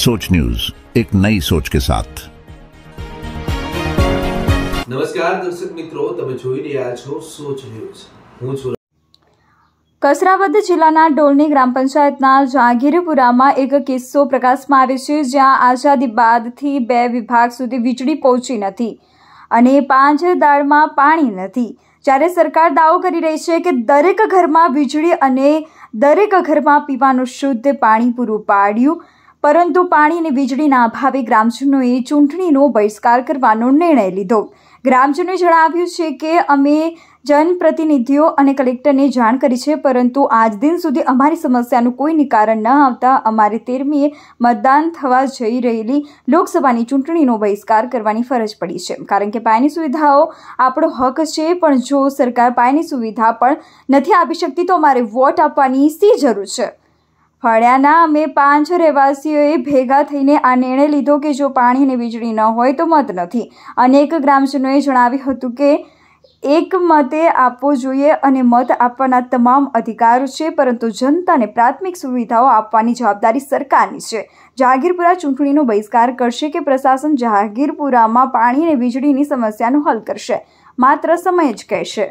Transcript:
सोच न्यूज एक नई सोच के साथ નમસ્કાર દર્શક મિત્રો તમે જોઈ રહ્યા છો સોચ ન્યૂઝ હું છું કસરાવદ જિલ્લાના ડોલની ગ્રામ પંચાયતના જાગીરપુરામાં એક કિસ્સો પ્રકાશમાં આવે છે જ્યાં આઝાદી બાદથી બે વિભાગ સુધી વીજળી પહોંચી નથી અને પાંચ દાળમાં પાણી નથી જ્યારે સરકાર દાવો કરી રહી છે કે દરેક ઘરમાં વીજળી અને દરેક ઘરમાં પીવાનું શુદ્ધ પાણી પૂરું પાડ્યું પરંતુ પાણી અને વીજળીના અભાવે ગ્રામજનોએ ચૂંટણીનો બહિષ્કાર કરવાનો નિર્ણય લીધો ગ્રામજનોએ જણાવ્યું છે કે અમે જનપ્રતિનિધિઓ અને કલેક્ટરને જાણ કરી છે પરંતુ આજ દિન સુધી અમારી સમસ્યાનું કોઈ નિકારણ ન આવતા અમારે તેરમીએ મતદાન થવા જઈ રહેલી લોકસભાની ચૂંટણીનો બહિષ્કાર કરવાની ફરજ પડી છે કારણ કે પાયાની સુવિધાઓ આપણો હક છે પણ જો સરકાર પાયાની સુવિધા પણ નથી આપી શકતી તો અમારે વોટ આપવાની સી જરૂર છે હળિયાના અમે પાંચ રહેવાસીઓએ ભેગા થઈને આ નિર્ણય લીધો કે જો પાણી અને વીજળી ન હોય તો મત નથી અનેક ગ્રામજનોએ જણાવ્યું હતું કે એક મતે આપવો જોઈએ અને મત આપવાના તમામ અધિકાર છે પરંતુ જનતાને પ્રાથમિક સુવિધાઓ આપવાની જવાબદારી સરકારની છે જહાંગીરપુરા ચૂંટણીનો બહિષ્કાર કરશે કે પ્રશાસન જહાંગીરપુરામાં પાણી અને વીજળીની સમસ્યાનો હલ કરશે માત્ર સમય જ કહેશે